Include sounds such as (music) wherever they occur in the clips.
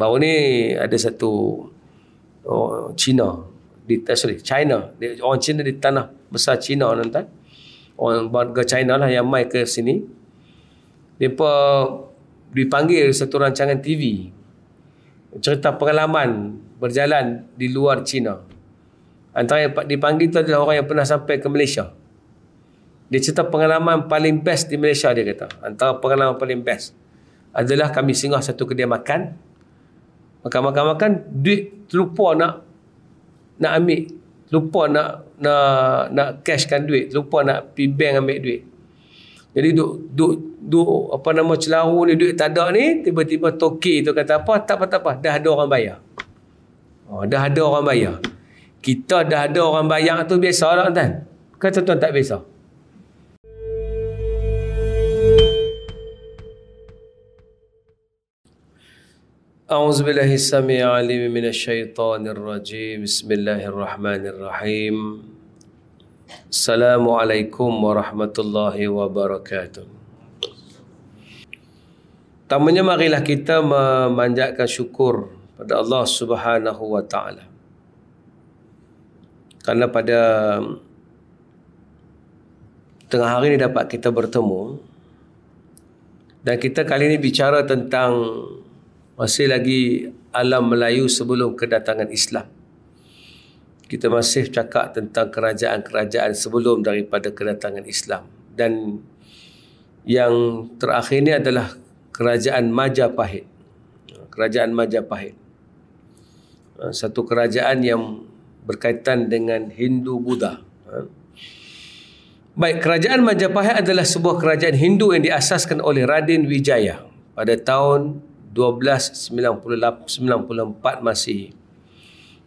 Baru ni ada satu oh, Cina di eh, sorry, China, dia, orang Cina di tanah besar Cina nonton. Orang warga China lah yang mai ke sini. Depa dipanggil satu rancangan TV. Cerita pengalaman berjalan di luar China Antara yang dipanggil tu adalah orang yang pernah sampai ke Malaysia. Dia cerita pengalaman paling best di Malaysia dia kata. Antara pengalaman paling best adalah kami singgah satu kedai makan. Makan-makan-makan duit terlupa nak nak ambil lupa nak nak nak cashkan duit lupa nak pi bank ambil duit jadi duk duk duk apa nama celaru ni duit tak ada ni tiba-tiba toki tu kata apa tak apa tak apa dah ada orang bayar oh, dah ada orang bayar kita dah ada orang bayar tu biasa lah tuan kata tuan tak biasa أعوذ بالله السميع العليم من الشيطان الرجيم بسم الله الرحمن الرحيم السلام عليكم ورحمة الله وبركاته Pertamanya marilah kita memanjatkan syukur pada Allah Subhanahu wa taala. Karena pada tengah hari ini dapat kita bertemu dan kita kali ini bicara tentang masih lagi alam Melayu sebelum kedatangan Islam. Kita masih cakap tentang kerajaan-kerajaan sebelum daripada kedatangan Islam. Dan yang terakhir ini adalah kerajaan Majapahit. Kerajaan Majapahit. Satu kerajaan yang berkaitan dengan Hindu-Buddha. Baik, kerajaan Majapahit adalah sebuah kerajaan Hindu yang diasaskan oleh Raden Wijaya pada tahun 1294 Masih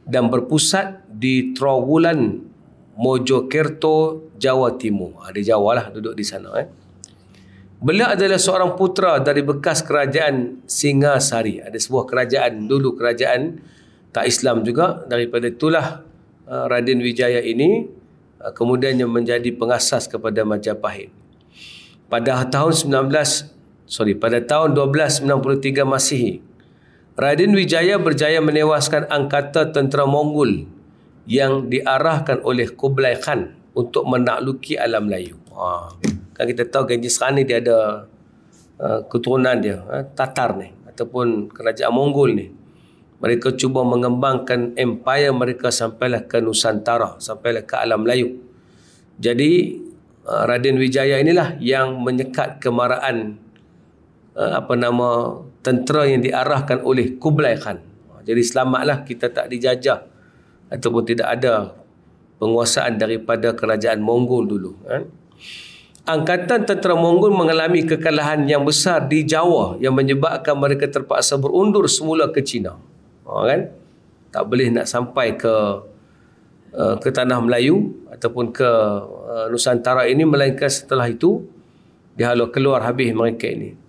dan berpusat di Trawulan Mojokerto, Jawa Timur. Ada ah, ha, Jawa lah duduk di sana. Eh. Beliau adalah seorang putra dari bekas kerajaan Singasari. Ada sebuah kerajaan dulu, kerajaan tak Islam juga. Daripada itulah ah, Raden Wijaya ini ah, kemudiannya menjadi pengasas kepada Majapahit. Pada tahun sorry pada tahun 1293 Masihi Raden Wijaya berjaya menewaskan angkata tentera Mongol yang diarahkan oleh Kublai Khan untuk menakluki alam Melayu. Ha. Kan kita tahu Genghis Khan ni dia ada uh, keturunan dia, uh, Tatar ni ataupun kerajaan Mongol ni. Mereka cuba mengembangkan empire mereka sampailah ke Nusantara, sampailah ke alam Melayu. Jadi uh, Raden Wijaya inilah yang menyekat kemarahan Eh, apa nama tentera yang diarahkan oleh Kublai Khan. Ah, jadi selamatlah kita tak dijajah ataupun tidak ada penguasaan daripada kerajaan Mongol dulu. Kan? Angkatan tentera Mongol mengalami kekalahan yang besar di Jawa yang menyebabkan mereka terpaksa berundur semula ke China. Ha, kan? Tak boleh nak sampai ke eh, ke tanah Melayu ataupun ke eh, Nusantara ini melainkan setelah itu dihalau keluar habis mereka ini.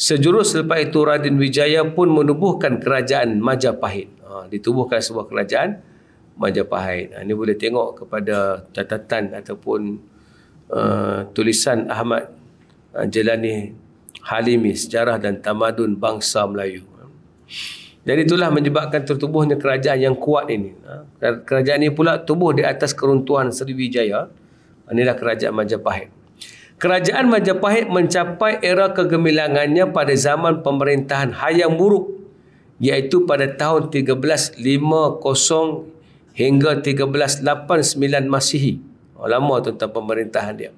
Sejurus selepas itu Raden Wijaya pun menubuhkan kerajaan Majapahit. Ha, ditubuhkan sebuah kerajaan Majapahit. Ha, ini boleh tengok kepada catatan ataupun uh, tulisan Ahmad uh, Jelani Halimi, Sejarah dan Tamadun Bangsa Melayu. Jadi itulah menyebabkan tertubuhnya kerajaan yang kuat ini. Ha, kerajaan ini pula tubuh di atas keruntuhan Sriwijaya. Ha, inilah kerajaan Majapahit. Kerajaan Majapahit mencapai era kegemilangannya pada zaman pemerintahan Hayam Buruk iaitu pada tahun 1350 hingga 1389 Masihi. Oh, lama tentang pemerintahan dia.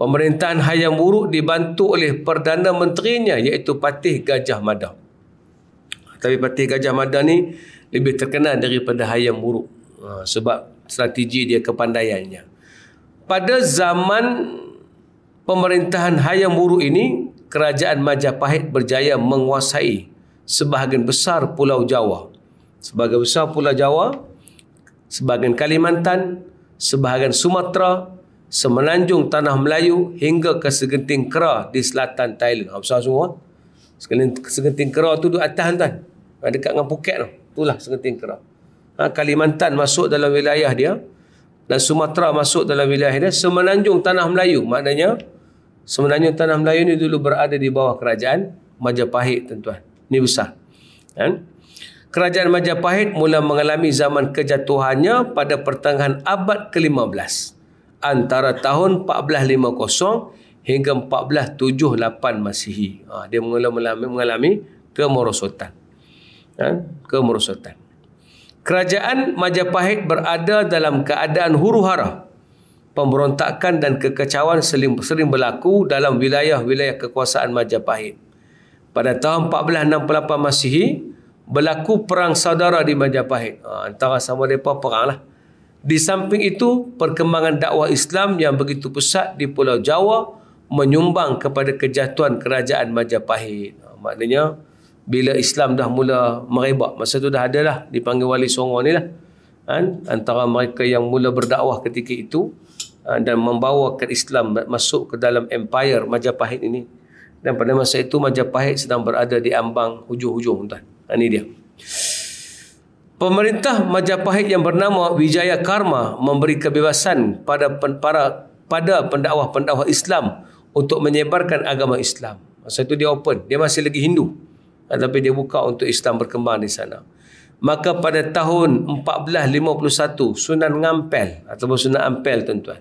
Pemerintahan Hayam Buruk dibantu oleh Perdana Menterinya iaitu Patih Gajah Mada. Tapi Patih Gajah Mada ni lebih terkenal daripada Hayam Buruk. Ha, sebab strategi dia kepandaiannya. Pada zaman pemerintahan Hayam Wuruk ini, kerajaan Majapahit berjaya menguasai sebahagian besar Pulau Jawa. Sebahagian besar Pulau Jawa, sebahagian Kalimantan, sebahagian Sumatera, semenanjung Tanah Melayu hingga ke segenting kera di selatan Thailand. Apa semua? Segenting kera tu di atas tuan. Dekat dengan Phuket tu. Itulah segenting kera. Ha, Kalimantan masuk dalam wilayah dia dan Sumatera masuk dalam wilayah dia semenanjung tanah Melayu maknanya Sebenarnya tanah Melayu ni dulu berada di bawah kerajaan Majapahit tuan-tuan. Ini besar. Kan? Kerajaan Majapahit mula mengalami zaman kejatuhannya pada pertengahan abad ke-15. Antara tahun 1450 hingga 1478 Masihi. Ha, dia mula mengalami, mengalami kemerosotan. Ha, kemerosotan. Kerajaan Majapahit berada dalam keadaan huru-hara pemberontakan dan kekecauan sering, sering berlaku dalam wilayah-wilayah kekuasaan Majapahit. Pada tahun 1468 Masihi, berlaku perang saudara di Majapahit. Ha, antara sama mereka perang lah. Di samping itu, perkembangan dakwah Islam yang begitu pesat di Pulau Jawa menyumbang kepada kejatuhan kerajaan Majapahit. Ha, maknanya, bila Islam dah mula merebak, masa itu dah ada lah, dipanggil wali songo ni lah. Ha, antara mereka yang mula berdakwah ketika itu, Ah, dan membawa ke Islam masuk ke dalam empire Majapahit ini dan pada masa itu Majapahit sedang berada di ambang hujung-hujung tuan. Ah, ini dia. Pemerintah Majapahit yang bernama Wijaya Karma memberi kebebasan pada para pada pendakwa-pendakwa Islam untuk menyebarkan agama Islam. Masa itu dia open, dia masih lagi Hindu. Ah, tapi dia buka untuk Islam berkembang di sana. Maka pada tahun 1451 Sunan Ngampel ataupun Sunan Ampel tuan-tuan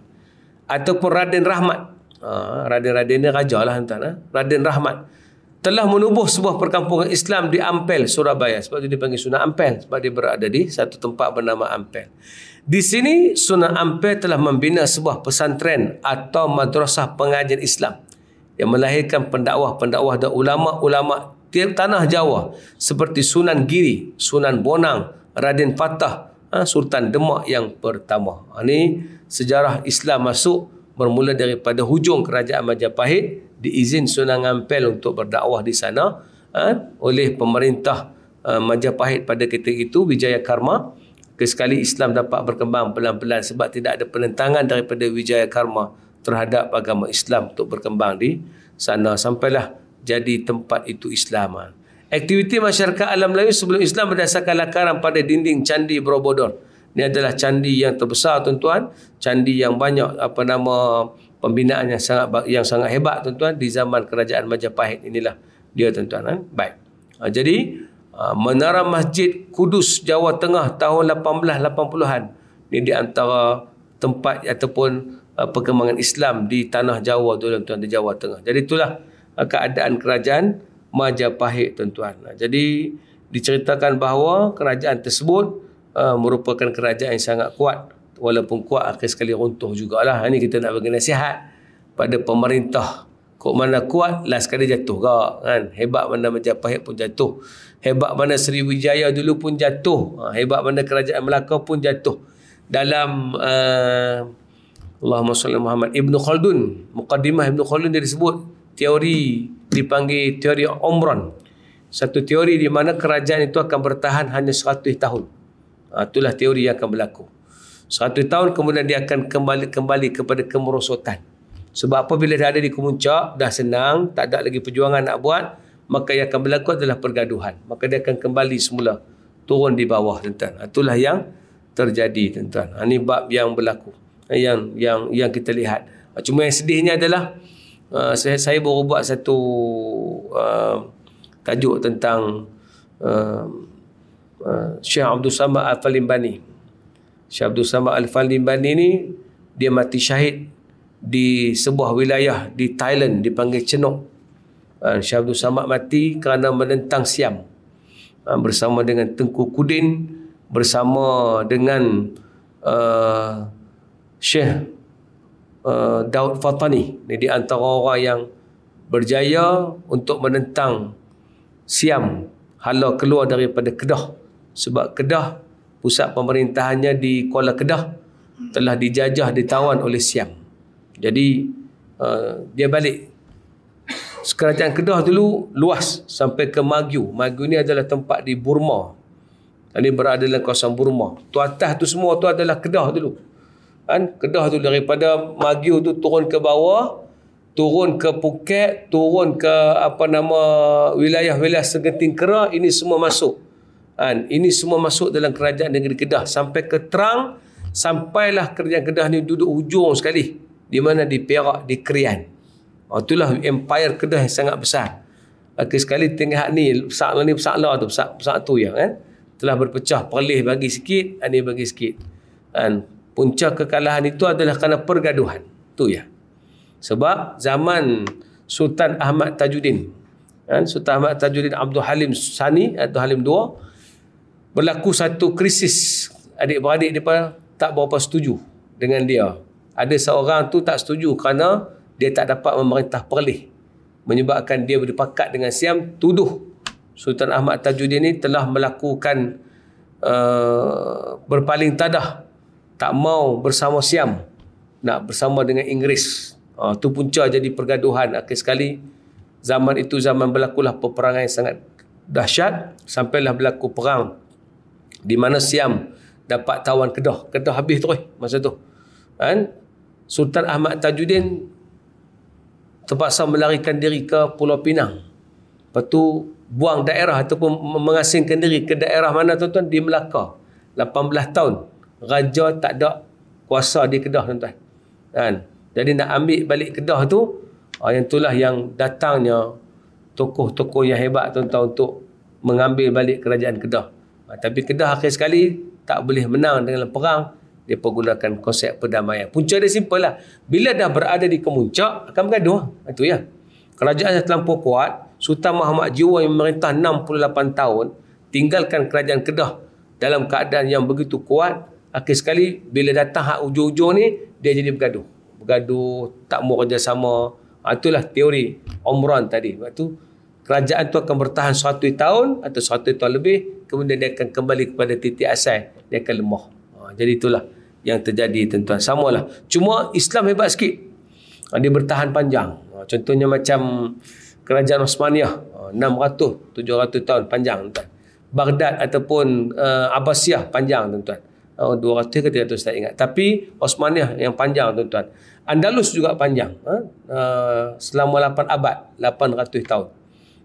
ataupun Raden Rahmat. Ha, Raden-Raden ni raja lah entah. Ha. Eh? Raden Rahmat telah menubuh sebuah perkampungan Islam di Ampel, Surabaya. Sebab itu dipanggil Sunan Ampel. Sebab dia berada di satu tempat bernama Ampel. Di sini, Sunan Ampel telah membina sebuah pesantren atau madrasah pengajian Islam yang melahirkan pendakwah-pendakwah dan ulama-ulama tanah Jawa seperti Sunan Giri, Sunan Bonang, Raden Fatah, ha, Sultan Demak yang pertama. Ini ha, sejarah Islam masuk bermula daripada hujung kerajaan Majapahit diizin Sunan Ampel untuk berdakwah di sana ha, oleh pemerintah uh, Majapahit pada ketika itu Wijaya Karma kesekali Islam dapat berkembang pelan-pelan sebab tidak ada penentangan daripada Wijaya Karma terhadap agama Islam untuk berkembang di sana sampailah jadi tempat itu Islam. Ha. Aktiviti masyarakat alam Melayu sebelum Islam berdasarkan lakaran pada dinding candi Borobudur. Ini adalah candi yang terbesar tuan-tuan, candi yang banyak apa nama pembinaan yang sangat yang sangat hebat tuan-tuan di zaman kerajaan Majapahit inilah dia tuan-tuan. Eh? Baik. Ha, jadi ha, Menara Masjid Kudus Jawa Tengah tahun 1880-an ini di antara tempat ataupun ha, perkembangan Islam di tanah Jawa tuan-tuan di Jawa Tengah. Jadi itulah keadaan kerajaan Majapahit tuan-tuan. Jadi diceritakan bahawa kerajaan tersebut uh, merupakan kerajaan yang sangat kuat walaupun kuat akhir sekali runtuh jugalah ini kita nak bagi nasihat pada pemerintah kok mana kuat last kali jatuh ke kan hebat mana Majapahit pun jatuh hebat mana Sriwijaya dulu pun jatuh ah, hebat mana kerajaan Melaka pun jatuh dalam uh, Allahumma salli Muhammad Ibnu Khaldun mukadimah Ibnu Khaldun dia disebut teori dipanggil teori Omron satu teori di mana kerajaan itu akan bertahan hanya 100 tahun Ah, itulah teori yang akan berlaku. Satu tahun kemudian dia akan kembali kembali kepada kemerosotan. Sebab apa bila dia ada di kemuncak, dah senang, tak ada lagi perjuangan nak buat, maka yang akan berlaku adalah pergaduhan. Maka dia akan kembali semula turun di bawah tuan ah, Itulah yang terjadi tuan ah, Ini bab yang berlaku. Yang yang yang kita lihat. Cuma yang sedihnya adalah saya, saya baru buat satu uh, tajuk tentang Ah, Syekh Abdul Samad Al-Falimbani. Syekh Abdul Samad Al-Falimbani ni dia mati syahid di sebuah wilayah di Thailand dipanggil Chenok. Uh, ah, Syekh Abdul Samad mati kerana menentang Siam. Ah, bersama dengan Tengku Kudin bersama dengan uh, Syekh uh, Daud Fatani. Ini di antara orang yang berjaya untuk menentang Siam hala keluar daripada Kedah sebab Kedah pusat pemerintahannya di Kuala Kedah telah dijajah ditawan oleh Siam. Jadi uh, dia balik Kerajaan Kedah dulu luas sampai ke Magyu. Magyu ni adalah tempat di Burma. Ini berada dalam kawasan Burma. Tu atas tu semua tu adalah Kedah dulu. Kan? Kedah tu daripada Magyu tu turun ke bawah, turun ke Phuket, turun ke apa nama wilayah-wilayah Segenting Kera, ini semua masuk. Kan? Ini semua masuk dalam kerajaan negeri Kedah. Sampai ke Terang, sampailah kerajaan Kedah ni duduk hujung sekali. Di mana di Perak, di Kerian. Oh, itulah empire Kedah yang sangat besar. Okay, sekali tinggal ni, pesaklah ni, pesaklah tu, pesak, pesak tu yang kan. Telah berpecah, perlih bagi sikit, ini bagi sikit. Kan? Punca kekalahan itu adalah kerana pergaduhan. Tu ya. Sebab zaman Sultan Ahmad Tajuddin. Kan? Sultan Ahmad Tajuddin Abdul Halim Sani, Abdul Halim II berlaku satu krisis adik-beradik dia tak berapa setuju dengan dia ada seorang tu tak setuju kerana dia tak dapat memerintah perlih menyebabkan dia berdepakat dengan Siam tuduh Sultan Ahmad Tajuddin ni telah melakukan uh, berpaling tadah tak mau bersama Siam nak bersama dengan Inggeris uh, tu punca jadi pergaduhan akhir sekali zaman itu zaman berlakulah peperangan yang sangat dahsyat sampailah berlaku perang di mana Siam dapat tawan Kedah. Kedah habis terus masa tu. Kan? Sultan Ahmad Tajuddin terpaksa melarikan diri ke Pulau Pinang. Lepas tu buang daerah ataupun mengasingkan diri ke daerah mana tuan-tuan di Melaka. 18 tahun raja tak ada kuasa di Kedah tuan-tuan. Kan? Jadi nak ambil balik Kedah tu ah, yang itulah yang datangnya tokoh-tokoh yang hebat tuan-tuan untuk mengambil balik kerajaan Kedah. Ah, tapi Kedah akhir sekali tak boleh menang dengan perang dia menggunakan konsep perdamaian punca dia simple lah bila dah berada di kemuncak akan bergaduh itu ah, ya kerajaan yang terlampau kuat Sultan Muhammad Jiwa yang memerintah 68 tahun tinggalkan kerajaan Kedah dalam keadaan yang begitu kuat akhir sekali bila datang hak ujung-ujung ni dia jadi bergaduh bergaduh tak mau kerjasama itulah ah, teori Omran tadi waktu itu kerajaan tu akan bertahan satu tahun atau satu tahun lebih kemudian dia akan kembali kepada titik asal dia akan lemah ha, jadi itulah yang terjadi tuan-tuan samalah cuma Islam hebat sikit ha, dia bertahan panjang ha, contohnya macam kerajaan Osmaniyah ha, 600 700 tahun panjang tuan Baghdad ataupun uh, Abbasiyah panjang tuan-tuan oh, ha, 200 ke 300 tak ingat tapi Osmaniyah yang panjang tuan-tuan Andalus juga panjang ha? uh, selama 8 abad 800 tahun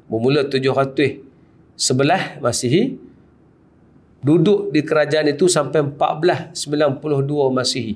bermula 711 Masihi duduk di kerajaan itu sampai 1492 Masihi.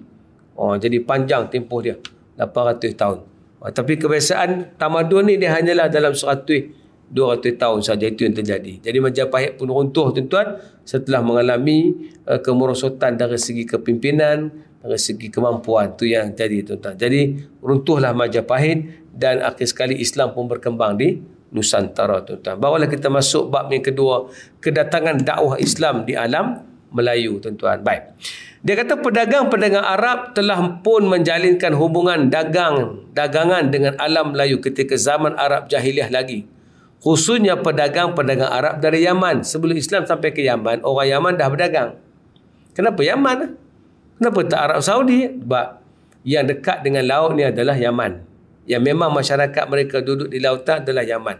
Oh, jadi panjang tempoh dia 800 tahun. Oh, tapi kebiasaan tamadun ini hanyalah dalam 100 200 tahun saja itu yang terjadi. Jadi Majapahit pun runtuh tuan-tuan setelah mengalami uh, kemerosotan dari segi kepimpinan, dari segi kemampuan tu yang terjadi tuan-tuan. Jadi runtuhlah Majapahit dan akhir sekali Islam pun berkembang di Nusantara tuan-tuan. Barulah kita masuk bab yang kedua, kedatangan dakwah Islam di alam Melayu tuan-tuan. Baik. Dia kata pedagang-pedagang Arab telah pun menjalinkan hubungan dagang dagangan dengan alam Melayu ketika zaman Arab Jahiliyah lagi. Khususnya pedagang-pedagang Arab dari Yaman. Sebelum Islam sampai ke Yaman, orang Yaman dah berdagang. Kenapa Yaman? Kenapa tak Arab Saudi? Sebab yang dekat dengan laut ni adalah Yaman yang memang masyarakat mereka duduk di lautan adalah Yaman.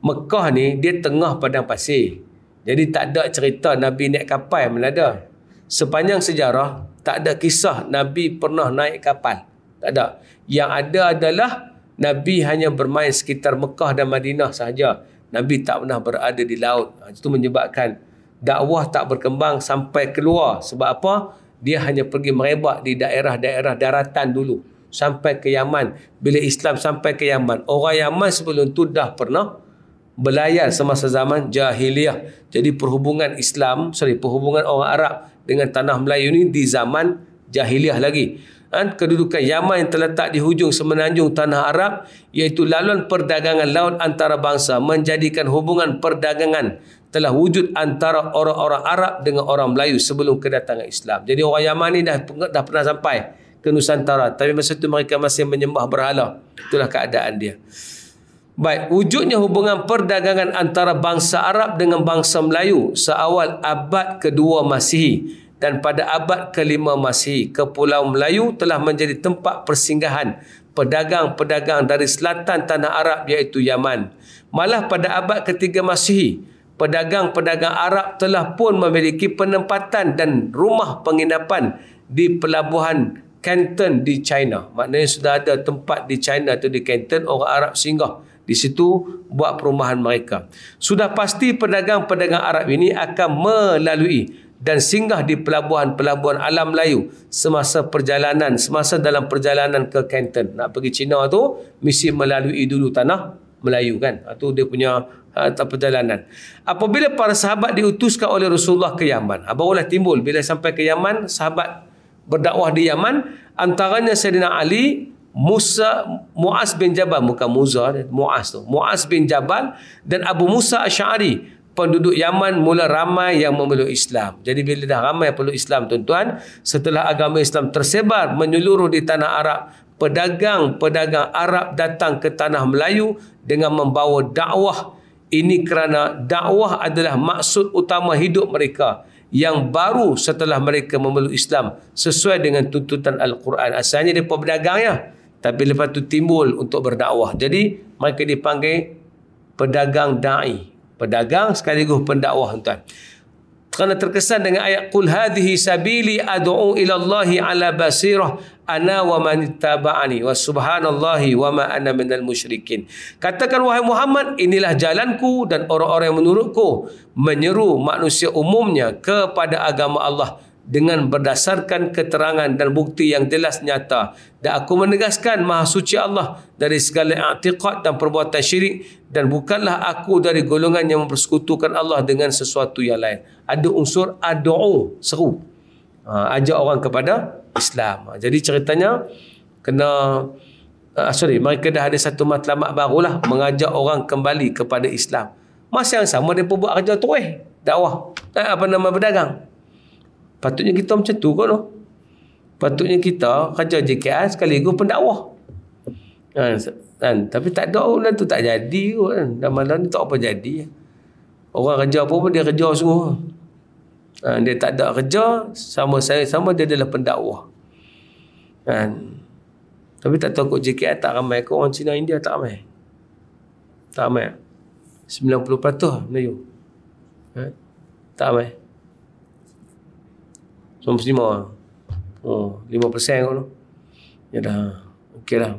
Mekah ni dia tengah padang pasir. Jadi tak ada cerita Nabi naik kapal melada. Sepanjang sejarah tak ada kisah Nabi pernah naik kapal. Tak ada. Yang ada adalah Nabi hanya bermain sekitar Mekah dan Madinah sahaja. Nabi tak pernah berada di laut. Ha, itu menyebabkan dakwah tak berkembang sampai keluar. Sebab apa? Dia hanya pergi merebak di daerah-daerah daratan dulu sampai ke Yaman. Bila Islam sampai ke Yaman, orang Yaman sebelum itu dah pernah belayar semasa zaman jahiliah. Jadi perhubungan Islam, sorry, perhubungan orang Arab dengan tanah Melayu ini di zaman jahiliah lagi. Dan kedudukan Yaman yang terletak di hujung semenanjung tanah Arab iaitu laluan perdagangan laut antara bangsa menjadikan hubungan perdagangan telah wujud antara orang-orang Arab dengan orang Melayu sebelum kedatangan Islam. Jadi orang Yaman ni dah, dah pernah sampai ke Nusantara. Tapi masa itu mereka masih menyembah berhala. Itulah keadaan dia. Baik, wujudnya hubungan perdagangan antara bangsa Arab dengan bangsa Melayu seawal abad kedua Masihi dan pada abad kelima Masihi, Kepulauan Melayu telah menjadi tempat persinggahan pedagang-pedagang dari selatan tanah Arab iaitu Yaman. Malah pada abad ketiga Masihi, pedagang-pedagang Arab telah pun memiliki penempatan dan rumah penginapan di pelabuhan Canton di China. Maknanya sudah ada tempat di China atau di Canton orang Arab singgah. Di situ buat perumahan mereka. Sudah pasti pedagang-pedagang Arab ini akan melalui dan singgah di pelabuhan-pelabuhan alam Melayu semasa perjalanan, semasa dalam perjalanan ke Canton. Nak pergi China tu mesti melalui dulu tanah Melayu kan. Itu ha, dia punya atau ha, perjalanan. Apabila para sahabat diutuskan oleh Rasulullah ke Yaman, ha, barulah timbul bila sampai ke Yaman, sahabat berdakwah di Yaman antaranya Sayyidina Ali Musa Muaz bin Jabal muka Musa eh, Muaz tu Muaz bin Jabal dan Abu Musa Asy'ari penduduk Yaman mula ramai yang memeluk Islam. Jadi bila dah ramai yang peluk Islam tuan-tuan, setelah agama Islam tersebar menyeluruh di tanah Arab, pedagang-pedagang Arab datang ke tanah Melayu dengan membawa dakwah. Ini kerana dakwah adalah maksud utama hidup mereka yang baru setelah mereka memeluk Islam sesuai dengan tuntutan Al-Quran. Asalnya mereka berdagang ya. Tapi lepas tu timbul untuk berdakwah. Jadi mereka dipanggil pedagang da'i. Pedagang sekaligus pendakwah tuan. Kerana terkesan dengan ayat Qul hadhi sabili ad'u ila ala basirah ana wa man tabaani wa subhanallahi wa ma ana minal musyrikin. Katakan wahai Muhammad inilah jalanku dan orang-orang yang menurutku menyeru manusia umumnya kepada agama Allah dengan berdasarkan keterangan dan bukti yang jelas nyata dan aku menegaskan maha suci Allah dari segala i'tiqad dan perbuatan syirik dan bukanlah aku dari golongan yang mempersekutukan Allah dengan sesuatu yang lain ada unsur ad'u seru uh, ajak orang kepada Islam. Ah, jadi ceritanya kena uh, sorry mereka dah ada satu matlamat barulah mengajak orang kembali kepada Islam. Masa yang sama depa buat kerja terus dakwah. Eh, apa nama berdagang. Patutnya kita macam tu kot noh. Patutnya kita kerja JKR sekaligus pendakwah. Kan, kan tapi tak ada orang tu tak jadi kan. Dan malam ni tak apa jadi. Orang kerja apa pun dia kerja semua. Ah, dia tak ada kerja sama saya sama dia adalah pendakwa kan tapi tak tahu kot JKI tak ramai kot orang Cina India tak ramai tak ramai 90% lah Melayu ha? tak ramai semua muslimah oh, 5% kot ya dah okey lah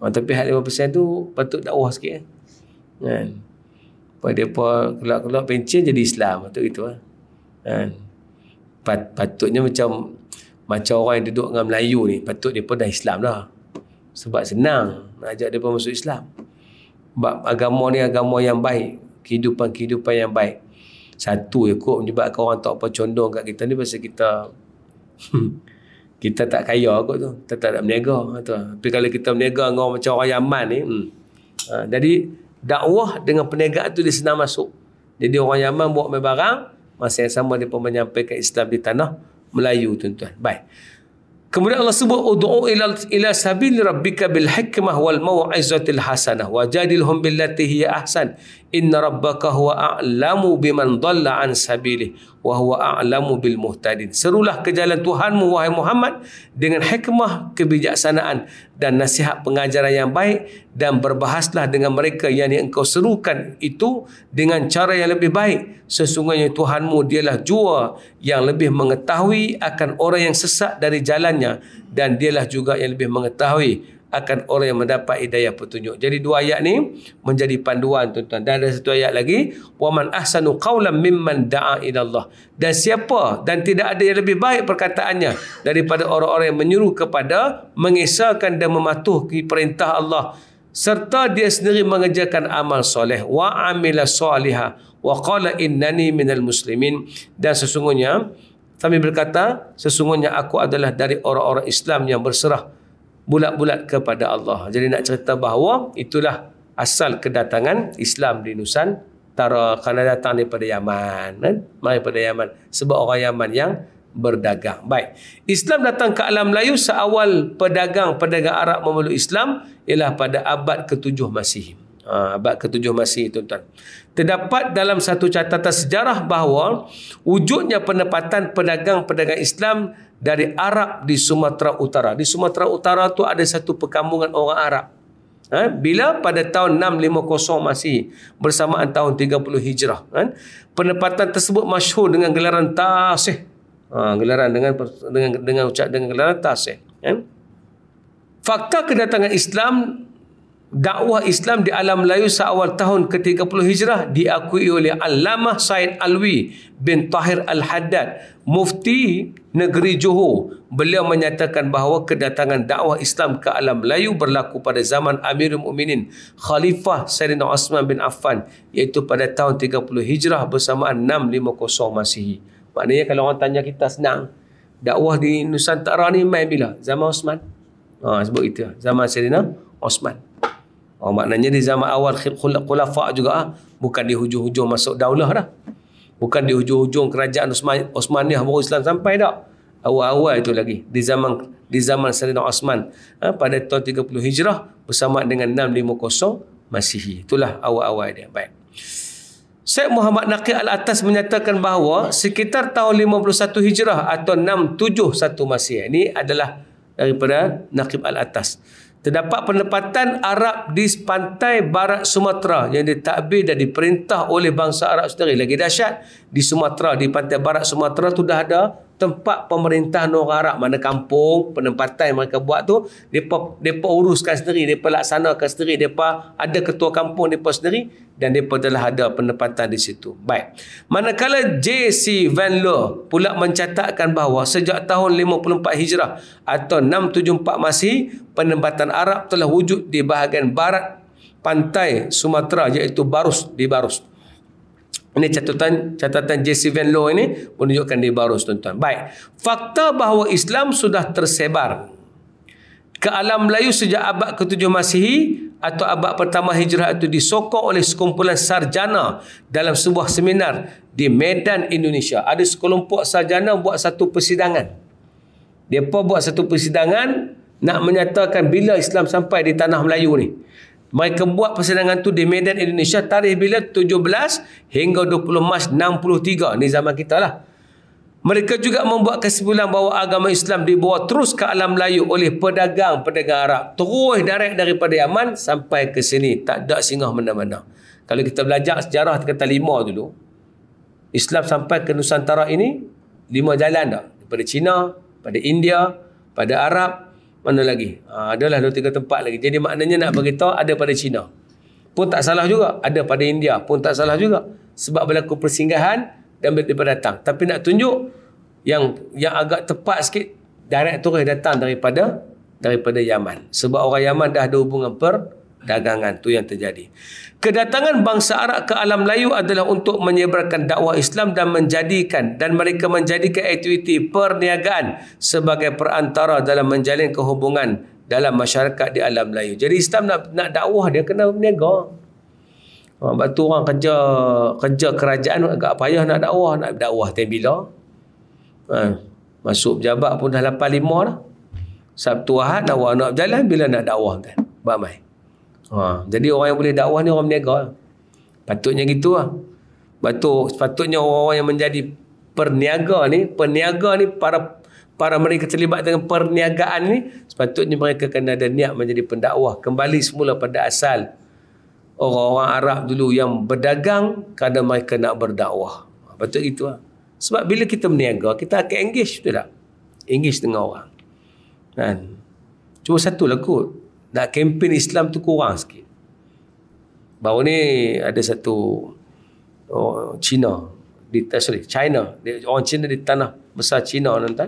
oh, tapi hal 5% tu patut dakwah sikit eh. kan Lepas dia pun kelak-kelak pencin jadi Islam. Itu gitu lah. Ha? Kan? Hmm. Pat, patutnya macam macam orang yang duduk dengan Melayu ni patut dia pun dah Islam lah sebab senang nak ajak dia pun masuk Islam sebab agama ni agama yang baik kehidupan-kehidupan yang baik satu je kot menyebabkan orang tak apa condong kat kita ni pasal kita hmm, kita tak kaya kot tu kita tak nak berniaga ha, tu. Lah. tapi kalau kita berniaga dengan orang macam orang Yaman ni hmm. ha, jadi dakwah dengan perniagaan tu dia senang masuk jadi orang Yaman buat main barang masa yang sama dia pun menyampaikan Islam di tanah Melayu tuan-tuan baik kemudian Allah sebut ud'u ila ila sabil rabbika bil hikmah wal mau'izatil hasanah wajadilhum billati hiya ahsan Inna rabbaka huwa a'lamu biman dhalla an sabilih wa huwa a'lamu bil muhtadin. Serulah ke jalan Tuhanmu wahai Muhammad dengan hikmah, kebijaksanaan dan nasihat pengajaran yang baik dan berbahaslah dengan mereka yang engkau serukan itu dengan cara yang lebih baik. Sesungguhnya Tuhanmu dialah jua yang lebih mengetahui akan orang yang sesat dari jalannya dan dialah juga yang lebih mengetahui akan orang yang mendapat hidayah petunjuk. Jadi dua ayat ni menjadi panduan tuan-tuan. Dan ada satu ayat lagi, waman ahsanu qawlan mimman da'a ila Allah. Dan siapa dan tidak ada yang lebih baik perkataannya daripada orang-orang yang menyuruh kepada mengesahkan dan mematuhi perintah Allah serta dia sendiri mengerjakan amal soleh wa amila soliha wa qala innani minal muslimin dan sesungguhnya kami berkata sesungguhnya aku adalah dari orang-orang Islam yang berserah bulat-bulat kepada Allah. Jadi nak cerita bahawa itulah asal kedatangan Islam di Nusantara kerana datang daripada Yaman. Kan? Mari daripada Yaman. Sebab orang Yaman yang berdagang. Baik. Islam datang ke alam Melayu seawal pedagang-pedagang Arab memeluk Islam ialah pada abad ke-7 Masihi. Ha, abad ke-7 Masih tuan-tuan. Terdapat dalam satu catatan sejarah bahawa wujudnya penempatan pedagang-pedagang Islam dari Arab di Sumatera Utara. Di Sumatera Utara tu ada satu perkampungan orang Arab. Ha? Bila pada tahun 650 Masih bersamaan tahun 30 Hijrah. Ha? Penempatan tersebut masyhur dengan gelaran Tasih. Ha, gelaran dengan dengan dengan ucap dengan gelaran tasih kan fakta kedatangan Islam dakwah Islam di alam Melayu seawal tahun ke-30 Hijrah diakui oleh Al-Lamah Said Alwi bin Tahir Al-Haddad, mufti negeri Johor. Beliau menyatakan bahawa kedatangan dakwah Islam ke alam Melayu berlaku pada zaman Amirul Mukminin Khalifah Sayyidina Osman bin Affan iaitu pada tahun 30 Hijrah bersamaan 650 Masihi. Maknanya kalau orang tanya kita senang, dakwah di Nusantara ni main bila? Zaman Osman? Ha, sebut itu. Zaman Sayyidina Osman. Oh, maknanya di zaman awal khulafa juga ah, bukan di hujung-hujung masuk daulah dah. Bukan di hujung-hujung kerajaan Osman Osmaniyah baru Islam sampai dah. Awal-awal itu lagi di zaman di zaman Saidina Osman ah, pada tahun 30 Hijrah bersama dengan 650 Masihi. Itulah awal-awal dia. Baik. Syed Muhammad Naqi Al-Atas menyatakan bahawa sekitar tahun 51 Hijrah atau 671 Masihi ini adalah daripada Naqib Al-Atas. Terdapat penempatan Arab di pantai barat Sumatera yang ditakbir dan diperintah oleh bangsa Arab sendiri. Lagi dahsyat, di Sumatera, di pantai barat Sumatera tu dah ada tempat pemerintah orang Arab mana kampung penempatan yang mereka buat tu depa depa uruskan sendiri depa laksanakan sendiri depa ada ketua kampung depa sendiri dan depa telah ada penempatan di situ baik manakala JC Van Lo pula mencatatkan bahawa sejak tahun 54 Hijrah atau 674 Masih penempatan Arab telah wujud di bahagian barat pantai Sumatera iaitu Barus di Barus ini catatan catatan Jesse Van Loo ini menunjukkan di baru tuan-tuan. Baik. Fakta bahawa Islam sudah tersebar ke alam Melayu sejak abad ke-7 Masihi atau abad pertama hijrah itu disokong oleh sekumpulan sarjana dalam sebuah seminar di Medan Indonesia. Ada sekelompok sarjana buat satu persidangan. Mereka buat satu persidangan nak menyatakan bila Islam sampai di tanah Melayu ni. Mereka buat persidangan tu di Medan Indonesia tarikh bila 17 hingga 20 Mac 63 ni zaman kita lah. Mereka juga membuat kesimpulan bahawa agama Islam dibawa terus ke alam Melayu oleh pedagang-pedagang Arab. Terus direct daripada Yaman sampai ke sini. Tak ada singgah mana-mana. Kalau kita belajar sejarah kata lima dulu. Islam sampai ke Nusantara ini, lima jalan dah. pada China, pada India, pada Arab, mana lagi? Ha, adalah dua tiga tempat lagi. Jadi maknanya nak beritahu ada pada China. Pun tak salah juga. Ada pada India pun tak salah juga. Sebab berlaku persinggahan dan mereka datang. Tapi nak tunjuk yang yang agak tepat sikit direct turis datang daripada daripada Yaman. Sebab orang Yaman dah ada hubungan per dagangan tu yang terjadi. Kedatangan bangsa Arab ke alam Melayu adalah untuk menyebarkan dakwah Islam dan menjadikan dan mereka menjadikan aktiviti perniagaan sebagai perantara dalam menjalin kehubungan dalam masyarakat di alam Melayu. Jadi Islam nak, nak dakwah dia kena berniaga. Ha, batu orang kerja kerja kerajaan agak payah nak dakwah, nak dakwah tempoh bila? Ha, masuk pejabat pun dah 85 dah. Sabtu Ahad dah nak berjalan bila nak dakwah kan? Bamai. Ha, jadi orang yang boleh dakwah ni orang berniaga lah. Patutnya gitu lah. Batu, sepatutnya orang-orang yang menjadi perniaga ni, perniaga ni para para mereka terlibat dengan perniagaan ni, sepatutnya mereka kena ada niat menjadi pendakwah. Kembali semula pada asal. Orang-orang Arab dulu yang berdagang kadang mereka nak berdakwah. Ha, patut gitu lah. Sebab bila kita berniaga, kita akan engage, betul tak? Engage dengan orang. Kan? Cuma satu lah kot nak kempen Islam tu kurang sikit. Baru ni ada satu oh, Cina di eh, sorry, China, di orang China di tanah besar Cina nanti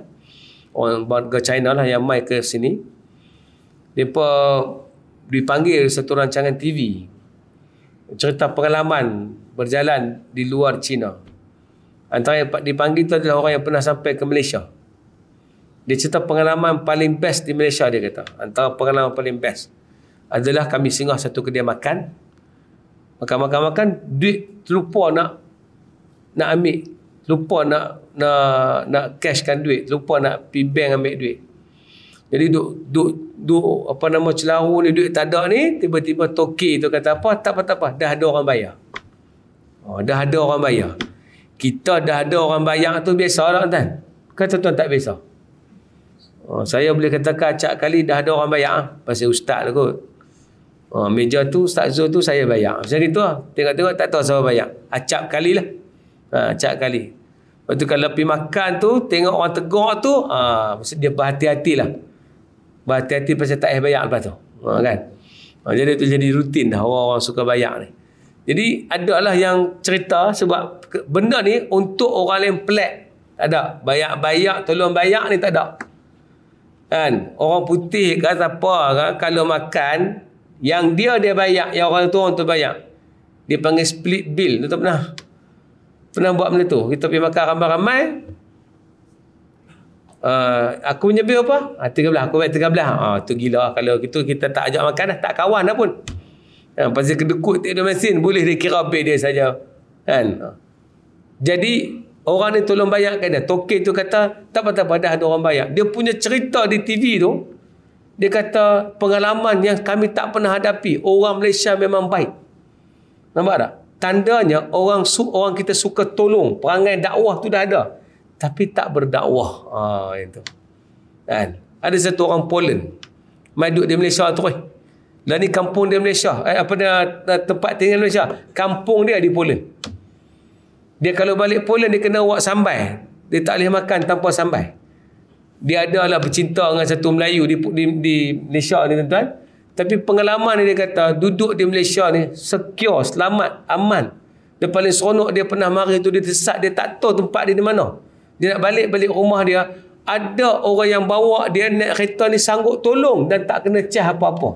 Orang warga China lah yang mai ke sini. Depa dipanggil satu rancangan TV. Cerita pengalaman berjalan di luar China Antara yang dipanggil tu adalah orang yang pernah sampai ke Malaysia. Dia cerita pengalaman paling best di Malaysia dia kata. Antara pengalaman paling best adalah kami singgah satu kedai makan. Makan-makan-makan duit terlupa nak nak ambil lupa nak nak nak cashkan duit, lupa nak pi bank ambil duit. Jadi duk duk duk apa nama celaru ni duit tak ada ni, tiba-tiba toki tu kata apa? Tak apa tak apa, dah ada orang bayar. Oh, dah ada orang bayar. Kita dah ada orang bayar tu biasa lah kan, Kata tuan tak biasa. Oh, saya boleh katakan acak kali dah ada orang bayar. Ah. Pasal ustaz lah kot. Oh, meja tu, ustaz Zul tu saya bayar. Macam gitu lah. Tengok-tengok tak tahu siapa bayar. Acap kali lah. Ha, acap kali. Lepas tu kalau pergi makan tu, tengok orang tegur tu, ha, mesti dia berhati-hati lah. Berhati-hati pasal tak payah bayar lepas tu. Ha, kan? Ha, jadi tu jadi rutin dah orang-orang suka bayar ni. Jadi ada lah yang cerita sebab benda ni untuk orang lain pelik. Tak ada. Bayar-bayar, tolong bayar ni tak ada. Kan? Orang putih ke siapa kan? kalau makan yang dia dia bayar, yang orang tua orang tu bayar. Dia panggil split bill. Tentu pernah. Pernah buat benda tu. Kita pergi makan ramai-ramai. Uh, aku punya bill apa? Ha, ah, belah, Aku bayar tiga belah. Ah, ha, tu gila. Kalau gitu kita tak ajak makan dah. Tak kawan dah pun. Ha, pasal kedekut tak ada mesin. Boleh dia kira bill dia saja. Kan? Jadi Orang ni tolong bayarkan dia. Tokin tu kata, tak apa-apa ada orang bayar. Dia punya cerita di TV tu, dia kata pengalaman yang kami tak pernah hadapi. Orang Malaysia memang baik. Nampak tak? Tandanya orang su, orang kita suka tolong. Perangai dakwah tu dah ada. Tapi tak berdakwah. Ha, itu. Dan, ada satu orang Poland. Mai duduk di Malaysia tu. Eh. Dan ni kampung di Malaysia. Eh, apa dia, eh, tempat tinggal Malaysia. Kampung dia di Poland. Dia kalau balik Poland dia kena awak sambai. Dia tak boleh makan tanpa sambai. Dia adalah bercinta dengan satu Melayu di, di, di Malaysia ni tuan-tuan. Tapi pengalaman ni dia kata duduk di Malaysia ni secure, selamat, aman. Dia paling seronok dia pernah mari tu dia tersesat dia tak tahu tempat dia di mana. Dia nak balik-balik rumah dia ada orang yang bawa dia naik kereta ni sanggup tolong dan tak kena cah apa-apa.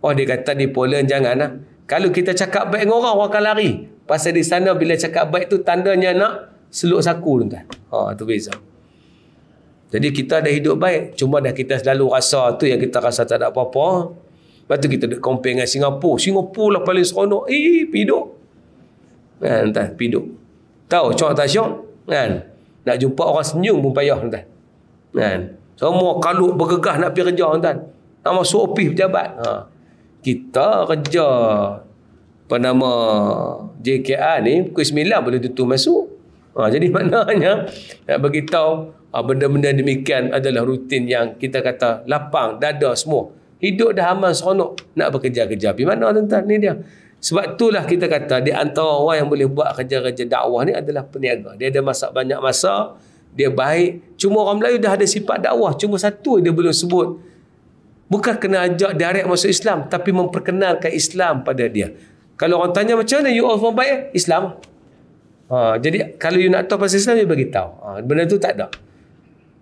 Oh dia kata di Poland janganlah. Kalau kita cakap baik dengan orang, orang akan lari. Pasal di sana bila cakap baik tu tandanya nak seluk saku tuan-tuan. Ha tu beza. Jadi kita dah hidup baik, cuma dah kita selalu rasa tu yang kita rasa tak ada apa-apa. Lepas tu kita compare dengan Singapura. Singapura lah paling seronok. Eh, piduk. Kan, tuan, piduk. Tahu, cok tak syok? Kan? Nak jumpa orang senyum pun payah, tuan. Kan? Semua kalut bergegah nak pergi kerja, tuan. Nak masuk opis pejabat. Ha. Kita kerja penama JKA ni pukul 9 boleh tutup masuk. Ha, jadi (laughs) maknanya nak bagi tahu ha, benda-benda demikian adalah rutin yang kita kata lapang dada semua. Hidup dah aman seronok nak bekerja-kerja. Di mana tuan-tuan? Ni dia. Sebab itulah kita kata di antara orang yang boleh buat kerja-kerja dakwah ni adalah peniaga. Dia ada masak banyak masa, dia baik. Cuma orang Melayu dah ada sifat dakwah. Cuma satu dia belum sebut. Bukan kena ajak direct masuk Islam tapi memperkenalkan Islam pada dia. Kalau orang tanya macam mana you all semua baik? Islam. Ha, jadi kalau you nak tahu pasal Islam, you beritahu. Ha, benda tu tak ada.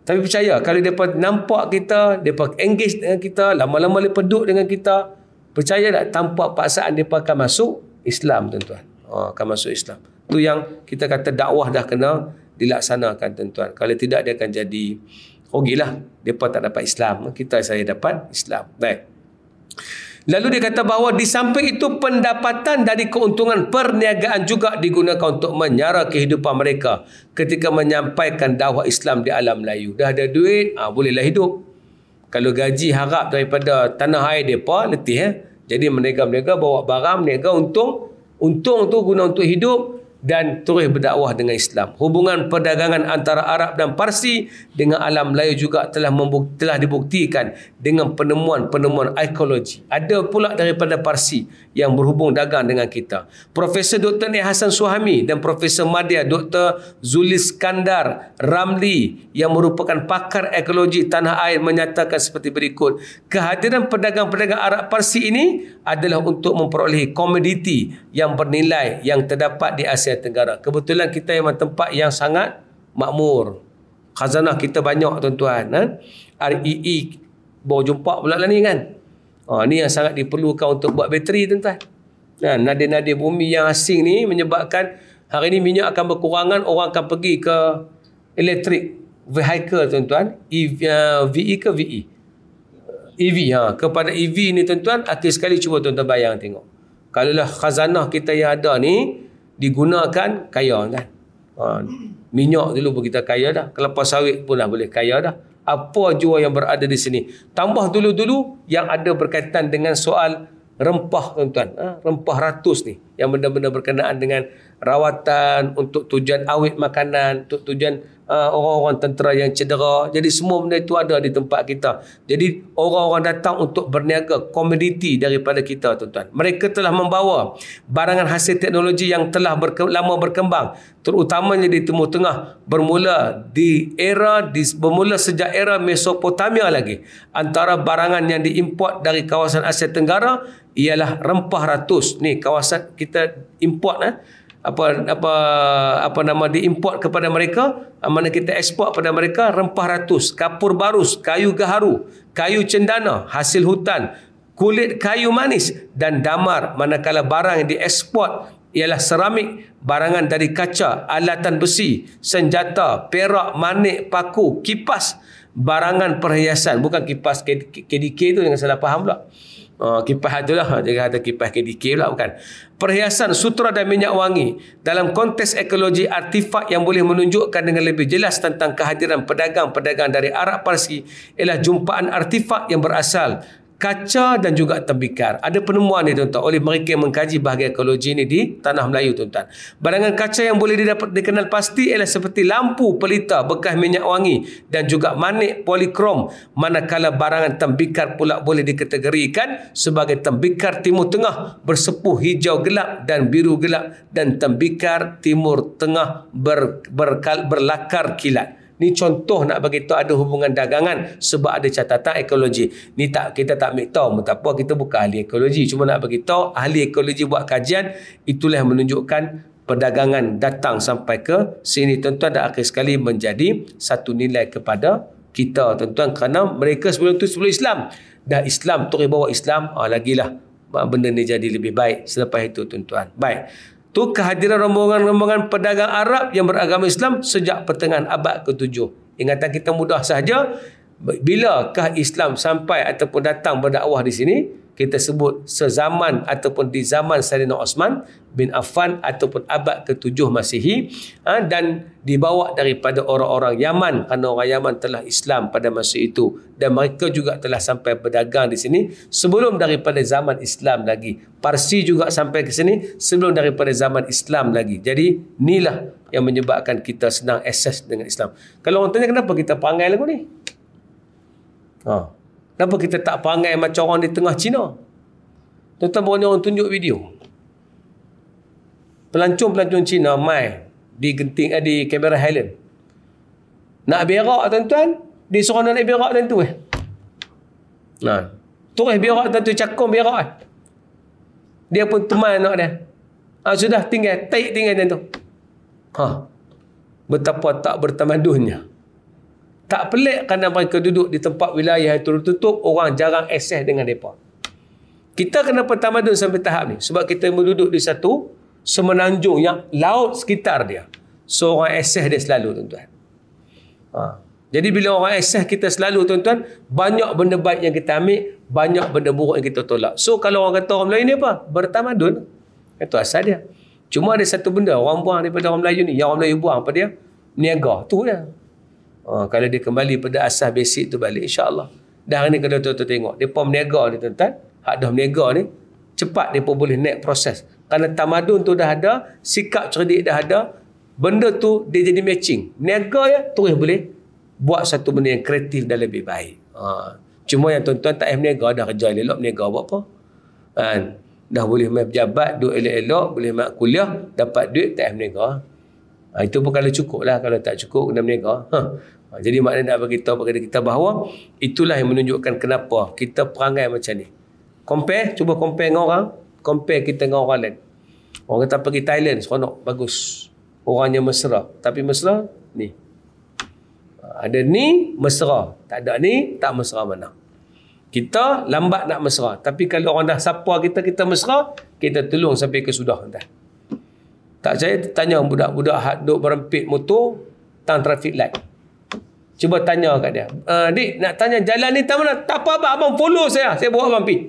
Tapi percaya, kalau mereka nampak kita, mereka engage dengan kita, lama-lama mereka duduk dengan kita, percaya tak tanpa paksaan mereka akan masuk Islam, tuan-tuan. Ha, akan masuk Islam. Tu yang kita kata dakwah dah kena dilaksanakan, tuan-tuan. Kalau tidak, dia akan jadi rugilah. Mereka tak dapat Islam. Kita saya dapat Islam. Baik. Right. Lalu dia kata bahawa di samping itu pendapatan dari keuntungan perniagaan juga digunakan untuk menyara kehidupan mereka ketika menyampaikan dakwah Islam di alam Melayu. Dah ada duit, ha, bolehlah hidup. Kalau gaji harap daripada tanah air depa letih eh. Jadi mereka-mereka bawa barang, mereka untung, untung tu guna untuk hidup, dan terus berdakwah dengan Islam. Hubungan perdagangan antara Arab dan Parsi dengan alam Melayu juga telah membukti, telah dibuktikan dengan penemuan-penemuan arkeologi. Ada pula daripada Parsi yang berhubung dagang dengan kita. Profesor Dr. Nih Hasan Suhami dan Profesor Madya Dr. Zulis Kandar Ramli yang merupakan pakar arkeologi tanah air menyatakan seperti berikut. Kehadiran pedagang-pedagang Arab Parsi ini adalah untuk memperoleh komoditi yang bernilai yang terdapat di Asia Asia Tenggara. Kebetulan kita memang tempat yang sangat makmur. Khazanah kita banyak tuan-tuan. Ha? Eh? REE e, baru jumpa pula lah ni kan. Ha, ni yang sangat diperlukan untuk buat bateri tuan-tuan. Ha, nadi nadir bumi yang asing ni menyebabkan hari ni minyak akan berkurangan, orang akan pergi ke elektrik vehicle tuan-tuan. EV, uh, ah, VE ke VE? EV. Ha. Kepada EV ni tuan-tuan, akhir sekali cuba tuan-tuan bayang tengok. Kalau lah khazanah kita yang ada ni, digunakan kaya kan ha, minyak dulu pun kita kaya dah kelapa sawit pun dah boleh kaya dah apa jua yang berada di sini tambah dulu-dulu yang ada berkaitan dengan soal rempah tuan-tuan ha, rempah ratus ni yang benda-benda berkenaan dengan rawatan untuk tujuan awet makanan untuk tujuan uh, orang-orang tentera yang cedera jadi semua benda itu ada di tempat kita jadi orang-orang datang untuk berniaga komoditi daripada kita tuan-tuan mereka telah membawa barangan hasil teknologi yang telah berke- lama berkembang terutamanya di timur tengah bermula di era di, bermula sejak era Mesopotamia lagi antara barangan yang diimport dari kawasan Asia Tenggara ialah rempah ratus ni kawasan kita import eh apa apa apa nama diimport kepada mereka uh, mana kita ekspor kepada mereka rempah ratus kapur barus kayu gaharu kayu cendana hasil hutan kulit kayu manis dan damar manakala barang yang diekspor ialah seramik barangan dari kaca alatan besi senjata perak manik paku kipas barangan perhiasan bukan kipas KDK itu dengan salah faham pula Uh, kipas tu lah. Jangan kata kipas KDK pula bukan. Perhiasan sutra dan minyak wangi dalam konteks ekologi artifak yang boleh menunjukkan dengan lebih jelas tentang kehadiran pedagang-pedagang dari Arab Parsi ialah jumpaan artifak yang berasal kaca dan juga tembikar. Ada penemuan ni tuan-tuan oleh mereka yang mengkaji bahagian ekologi ni di tanah Melayu tuan-tuan. Barangan kaca yang boleh didapat dikenal pasti ialah seperti lampu pelita bekas minyak wangi dan juga manik polikrom manakala barangan tembikar pula boleh dikategorikan sebagai tembikar timur tengah bersepuh hijau gelap dan biru gelap dan tembikar timur tengah ber, ber, berlakar kilat. Ni contoh nak bagi tahu ada hubungan dagangan sebab ada catatan ekologi. Ni tak kita tak mik tahu betapa kita bukan ahli ekologi cuma nak bagi tahu ahli ekologi buat kajian itulah yang menunjukkan perdagangan datang sampai ke sini tuan-tuan dan akhir sekali menjadi satu nilai kepada kita tuan-tuan kerana mereka sebelum tu sebelum Islam dah Islam turun bawa Islam ah lagilah benda ni jadi lebih baik selepas itu tuan-tuan. Baik tu kehadiran rombongan-rombongan pedagang Arab yang beragama Islam sejak pertengahan abad ke-7. Ingatan kita mudah saja bila kah Islam sampai ataupun datang berdakwah di sini, kita sebut sezaman ataupun di zaman Sayyidina Osman bin Affan ataupun abad ke-7 Masihi ha, dan dibawa daripada orang-orang Yaman kerana orang Yaman telah Islam pada masa itu dan mereka juga telah sampai berdagang di sini sebelum daripada zaman Islam lagi. Parsi juga sampai ke sini sebelum daripada zaman Islam lagi. Jadi inilah yang menyebabkan kita senang akses dengan Islam. Kalau orang tanya kenapa kita panggil lagu ni? Haa. Kenapa kita tak perangai macam orang di tengah Cina? Tuan-tuan berani orang tunjuk video. Pelancong-pelancong Cina mai di genting eh, di Canberra Highland. Nak berak tuan-tuan, di suruh nak berak dan tu eh. Nah. Turis berak dan tu cakung berak eh. Dia pun teman nak. dia. Ah, sudah tinggal, taik tinggal dan tu. Ha. Betapa tak bertamadunnya. Tak pelik kerana mereka duduk di tempat wilayah yang tertutup, orang jarang eseh dengan mereka. Kita kena pertama pertamadun sampai tahap ni. Sebab kita duduk di satu semenanjung yang laut sekitar dia. So orang eseh dia selalu tuan-tuan. Ha. Jadi bila orang eseh kita selalu tuan-tuan, banyak benda baik yang kita ambil, banyak benda buruk yang kita tolak. So kalau orang kata orang Melayu ni apa? Bertamadun. Itu asal dia. Cuma ada satu benda orang buang daripada orang Melayu ni. Yang orang Melayu buang apa dia? Niaga. Tu dia. Uh, kalau dia kembali pada asas basic tu balik insya-Allah. Dah hari ni kalau tu tu tengok, depa berniaga ni tuan-tuan, hak dah berniaga ni cepat depa boleh naik proses. Karena tamadun tu dah ada, sikap cerdik dah ada, benda tu dia jadi matching. Berniaga ya, terus boleh buat satu benda yang kreatif dan lebih baik. Uh, cuma yang tuan-tuan tak berniaga dah kerja elok berniaga buat apa? Kan? dah boleh main pejabat, duduk elok-elok, boleh main kuliah, dapat duit tak berniaga. Ha, itu pun kalau cukup lah. Kalau tak cukup, kena berniaga. Oh, ha. Jadi maknanya nak beritahu kepada kita bahawa itulah yang menunjukkan kenapa kita perangai macam ni. Compare, cuba compare dengan orang. Compare kita dengan orang lain. Orang kata pergi Thailand, seronok, bagus. Orangnya mesra. Tapi mesra, ni. Ha, ada ni, mesra. Tak ada ni, tak mesra mana. Kita lambat nak mesra. Tapi kalau orang dah sapa kita, kita mesra, kita tolong sampai ke sudah. Entah. Tak saya tanya budak-budak hak duk berempit motor tang traffic light. Cuba tanya kat dia. Ah, dik nak tanya jalan ni tak mana? tapa apa abang, abang follow saya. Saya bawa abang pi.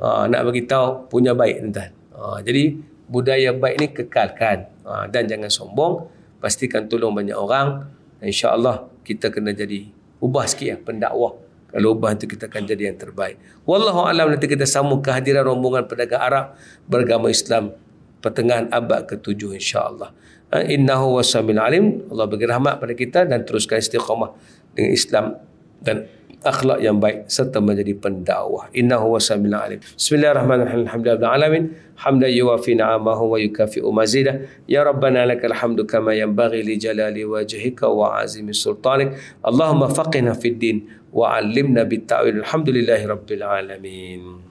Ah, nak bagi tahu punya baik tuan. Ah, jadi budaya baik ni kekalkan. Ah, dan jangan sombong, pastikan tolong banyak orang. Insya-Allah kita kena jadi ubah sikit ya pendakwah. Kalau ubah itu kita akan jadi yang terbaik. Wallahualam nanti kita sambung kehadiran rombongan pedagang Arab beragama Islam pertengahan abad ke-7 insya-Allah. Ha, innahu wasamil alim. Allah bagi rahmat pada kita dan teruskan istiqamah dengan Islam dan akhlak yang baik serta menjadi pendakwah. Innahu wasamil alim. Bismillahirrahmanirrahim. Alhamdulillahi alamin. Hamdan yuwafi ni'amahu wa yukafi'u mazidah. Ya Rabbana lakal hamdu kama yanbaghi li jalali wajhika wa azimi sultanik. Allahumma faqihna fid din wa 'allimna bit ta'wil. Alhamdulillahirabbil alamin.